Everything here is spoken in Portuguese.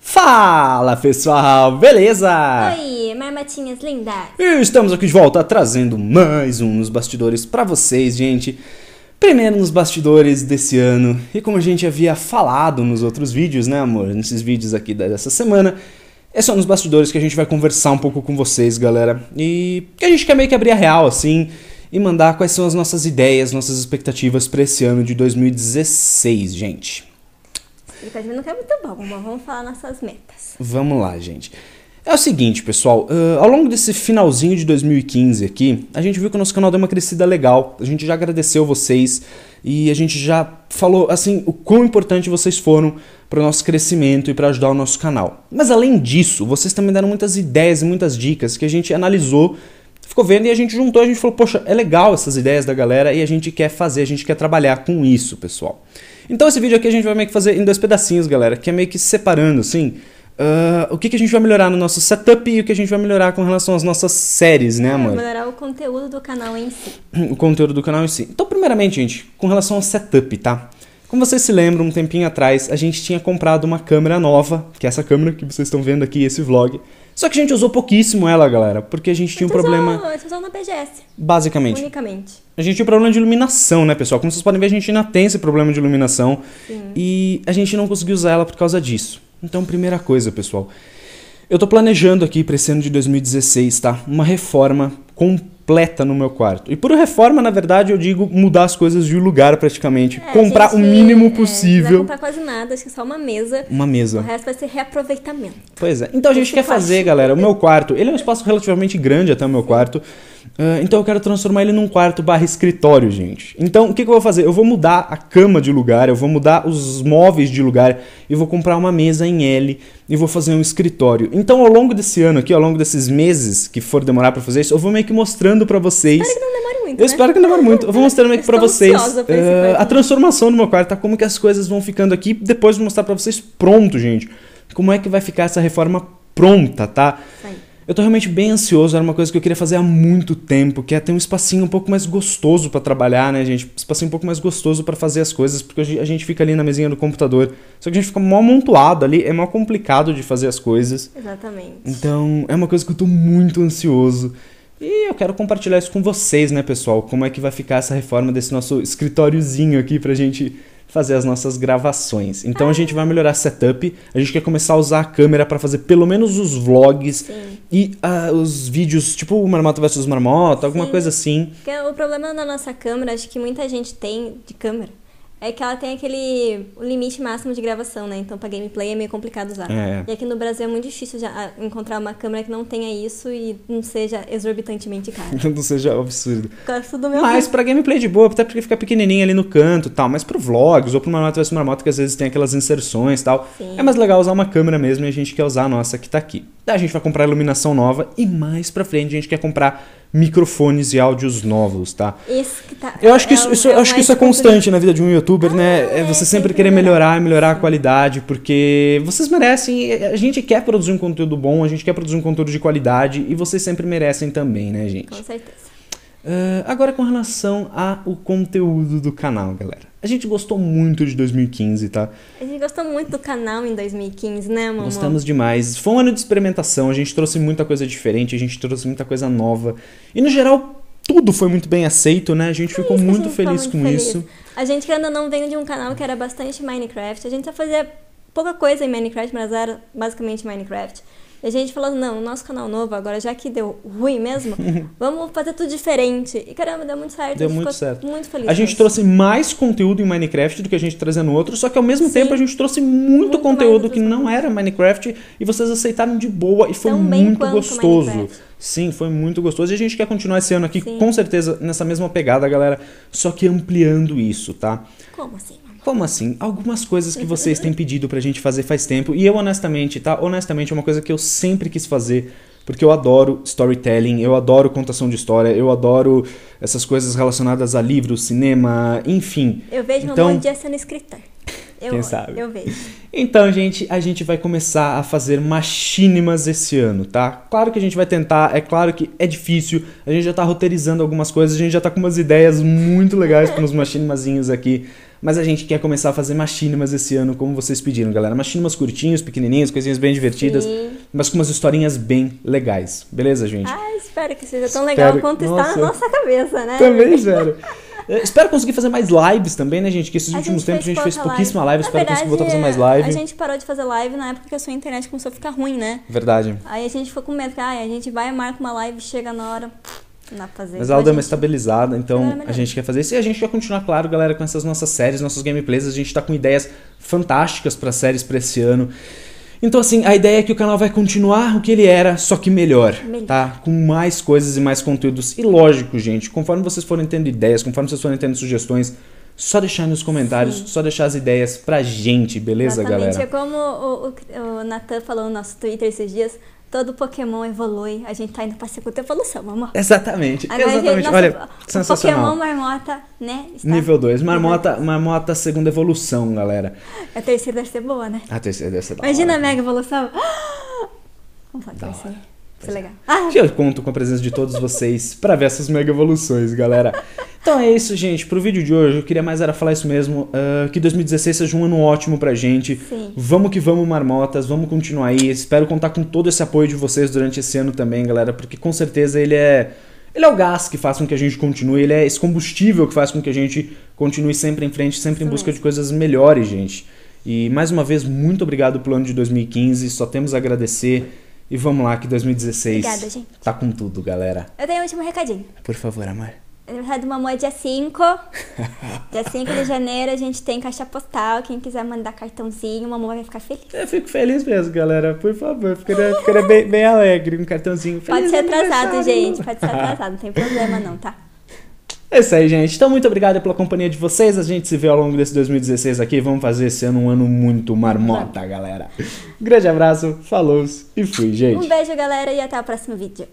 Fala pessoal, beleza? Oi, marmotinhas lindas! E estamos aqui de volta trazendo mais um Nos Bastidores para vocês, gente. Primeiro nos bastidores desse ano, e como a gente havia falado nos outros vídeos, né, amor? Nesses vídeos aqui dessa semana, é só nos bastidores que a gente vai conversar um pouco com vocês, galera. E que a gente quer meio que abrir a real, assim, e mandar quais são as nossas ideias, nossas expectativas para esse ano de 2016, gente. Ele tá dizendo que é muito bom, mas vamos falar nossas metas. Vamos lá, gente. É o seguinte, pessoal, uh, ao longo desse finalzinho de 2015 aqui, a gente viu que o nosso canal deu uma crescida legal, a gente já agradeceu vocês e a gente já falou assim o quão importante vocês foram para o nosso crescimento e para ajudar o nosso canal. Mas além disso, vocês também deram muitas ideias e muitas dicas que a gente analisou ficou vendo e a gente juntou, a gente falou, poxa, é legal essas ideias da galera e a gente quer fazer, a gente quer trabalhar com isso, pessoal. Então esse vídeo aqui a gente vai meio que fazer em dois pedacinhos, galera, que é meio que separando, assim, uh, o que, que a gente vai melhorar no nosso setup e o que a gente vai melhorar com relação às nossas séries, né, é, amor? melhorar o conteúdo do canal em si. O conteúdo do canal em si. Então, primeiramente, gente, com relação ao setup, tá? Como vocês se lembram, um tempinho atrás, a gente tinha comprado uma câmera nova, que é essa câmera que vocês estão vendo aqui, esse vlog, só que a gente usou pouquíssimo ela, galera, porque a gente tinha um usou, problema. A gente usou na PGS. Basicamente. Unicamente. A gente tinha um problema de iluminação, né, pessoal? Como vocês podem ver, a gente ainda tem esse problema de iluminação. Sim. E a gente não conseguiu usar ela por causa disso. Então, primeira coisa, pessoal. Eu tô planejando aqui para esse ano de 2016, tá? Uma reforma completa completa no meu quarto. E por reforma, na verdade, eu digo mudar as coisas de lugar praticamente. É, comprar gente, o mínimo é, possível. É, não comprar quase nada, acho que é só uma mesa. Uma mesa. O resto vai ser reaproveitamento. Pois é. Então a gente quer fazer, galera, o meu quarto. Ele é um espaço relativamente grande até o meu quarto. Uh, então eu quero transformar ele num quarto barra escritório, gente. Então o que, que eu vou fazer? Eu vou mudar a cama de lugar, eu vou mudar os móveis de lugar e vou comprar uma mesa em L e vou fazer um escritório. Então ao longo desse ano aqui, ao longo desses meses que for demorar para fazer isso, eu vou meio que mostrando para vocês. Espero que não demore muito. Eu né? espero que não demore muito. Eu vou mostrando meio que para vocês uh, a transformação do meu quarto, tá? como que as coisas vão ficando aqui. Depois vou mostrar para vocês pronto, gente. Como é que vai ficar essa reforma pronta, tá? Sim. Eu tô realmente bem ansioso, era uma coisa que eu queria fazer há muito tempo, que é ter um espacinho um pouco mais gostoso para trabalhar, né, gente? Um espacinho um pouco mais gostoso para fazer as coisas, porque a gente fica ali na mesinha do computador. Só que a gente fica mó amontoado ali, é mó complicado de fazer as coisas. Exatamente. Então, é uma coisa que eu tô muito ansioso. E eu quero compartilhar isso com vocês, né, pessoal? Como é que vai ficar essa reforma desse nosso escritóriozinho aqui pra gente fazer as nossas gravações. Então ah. a gente vai melhorar setup, a gente quer começar a usar a câmera para fazer pelo menos os vlogs. Sim. E ah, os vídeos, tipo Marmota versus Marmota, alguma Sim. coisa assim. Porque o problema da nossa câmera, acho que muita gente tem de câmera, é que ela tem aquele limite máximo de gravação, né? Então, pra gameplay é meio complicado usar. É. E aqui no Brasil é muito difícil ah, encontrar uma câmera que não tenha isso e não seja exorbitantemente cara. não seja absurdo. mas pra gameplay de boa, até porque fica pequenininha ali no canto tal. Mas pro vlogs ou uma Marmota vs moto que às vezes tem aquelas inserções tal, Sim. é mais legal usar uma câmera mesmo e a gente quer usar a nossa que tá aqui. Daí a gente vai comprar iluminação nova e mais pra frente a gente quer comprar microfones e áudios novos, tá? que tá eu acho que é isso, isso é, é acho que isso é constante na vida de um youtuber, né? ah, né? É você é, sempre querer melhorar, melhorar a qualidade, porque vocês merecem. A gente quer produzir um conteúdo bom, a gente quer produzir um conteúdo de qualidade e vocês sempre merecem também, né, gente? Com certeza. Uh, agora com relação ao conteúdo do canal, galera. A gente gostou muito de 2015, tá? A gente gostou muito do canal em 2015, né, mamãe? Gostamos demais. Foi um ano de experimentação, a gente trouxe muita coisa diferente, a gente trouxe muita coisa nova. E no geral, tudo foi muito bem aceito, né? A gente é ficou isso, muito gente feliz com feliz. isso. A gente, que ainda não, veio de um canal que era bastante Minecraft. A gente só fazia pouca coisa em Minecraft, mas era basicamente Minecraft. E a gente falou, não, o nosso canal novo, agora já que deu ruim mesmo, vamos fazer tudo diferente. E caramba, deu muito certo. Deu muito certo. Muito feliz. A gente trouxe mais conteúdo em Minecraft do que a gente trazendo no outro, só que ao mesmo Sim. tempo a gente trouxe muito, muito conteúdo que não era Minecraft e vocês aceitaram de boa e foi muito gostoso. Minecraft. Sim, foi muito gostoso. E a gente quer continuar esse ano aqui, Sim. com certeza, nessa mesma pegada, galera. Só que ampliando isso, tá? Como assim? Como assim? Algumas coisas que vocês têm pedido pra gente fazer faz tempo. E eu, honestamente, tá? Honestamente, é uma coisa que eu sempre quis fazer. Porque eu adoro storytelling, eu adoro contação de história, eu adoro essas coisas relacionadas a livros, cinema, enfim. Eu vejo então, um de sendo escritor. Eu, Quem sabe? Eu vejo. Então, gente, a gente vai começar a fazer machinimas esse ano, tá? Claro que a gente vai tentar, é claro que é difícil. A gente já tá roteirizando algumas coisas, a gente já tá com umas ideias muito legais para uns machinimazinhos aqui. Mas a gente quer começar a fazer machinimas esse ano, como vocês pediram, galera. Machinimas curtinhos, pequenininhos, coisinhas bem divertidas, Sim. mas com umas historinhas bem legais. Beleza, gente? Ah, espero que seja tão espero... legal quanto nossa, está na nossa cabeça, né? Também, espero. Eh, espero conseguir fazer mais lives também, né, gente? Que esses a últimos tempos a gente fez pouquíssima live. live. Espero verdade, conseguir voltar a fazer mais é, live. A gente parou de fazer live na época que a sua internet começou a ficar ruim, né? Verdade. Aí a gente foi com medo, ah, a gente vai, marca uma live, chega na hora. fazer Mas ela deu é uma estabilizada, então é a gente quer fazer isso. E a gente vai continuar, claro, galera, com essas nossas séries, nossos gameplays. A gente tá com ideias fantásticas para séries pra esse ano. Então, assim, a ideia é que o canal vai continuar o que ele era, só que melhor, melhor, tá? Com mais coisas e mais conteúdos. E lógico, gente, conforme vocês forem tendo ideias, conforme vocês forem tendo sugestões, só deixar nos comentários, Sim. só deixar as ideias pra gente, beleza, Exatamente. galera? É como o, o, o Natan falou no nosso Twitter esses dias, Todo Pokémon evolui, a gente tá indo pra segunda evolução, vamos. Exatamente, Agora exatamente. Gente, nossa, Olha, sensacional. Pokémon Marmota, né? Está... Nível 2. Marmota, Marmota, segunda evolução, galera. A terceira deve ser boa, né? A terceira deve ser boa. Imagina hora, a mega né? evolução. Como pode ser? Isso é, é legal. Ah. Eu conto com a presença de todos vocês para ver essas mega evoluções, galera. Então é isso, gente. Pro vídeo de hoje, eu queria mais era falar isso mesmo. Uh, que 2016 seja um ano ótimo pra gente. Sim. Vamos que vamos, marmotas. Vamos continuar aí. Espero contar com todo esse apoio de vocês durante esse ano também, galera. Porque com certeza ele é. Ele é o gás que faz com que a gente continue, ele é esse combustível que faz com que a gente continue sempre em frente, sempre em busca de coisas melhores, gente. E mais uma vez, muito obrigado pelo ano de 2015. Só temos a agradecer. E vamos lá, que 2016 Obrigada, gente. tá com tudo, galera. Eu tenho um último recadinho. Por favor, amor. Aniversário do Mamô é dia 5. dia 5 de janeiro a gente tem caixa postal. Quem quiser mandar cartãozinho, o Mamô vai ficar feliz. É, eu fico feliz mesmo, galera. Por favor, ficaria, ficaria bem, bem alegre. Um cartãozinho feliz. Pode ser atrasado, gente. Pode ser atrasado, não tem problema não, tá? É isso aí, gente. Então, muito obrigado pela companhia de vocês. A gente se vê ao longo desse 2016 aqui. Vamos fazer esse ano um ano muito marmota, galera. Grande abraço, falou e fui, gente. Um beijo, galera, e até o próximo vídeo.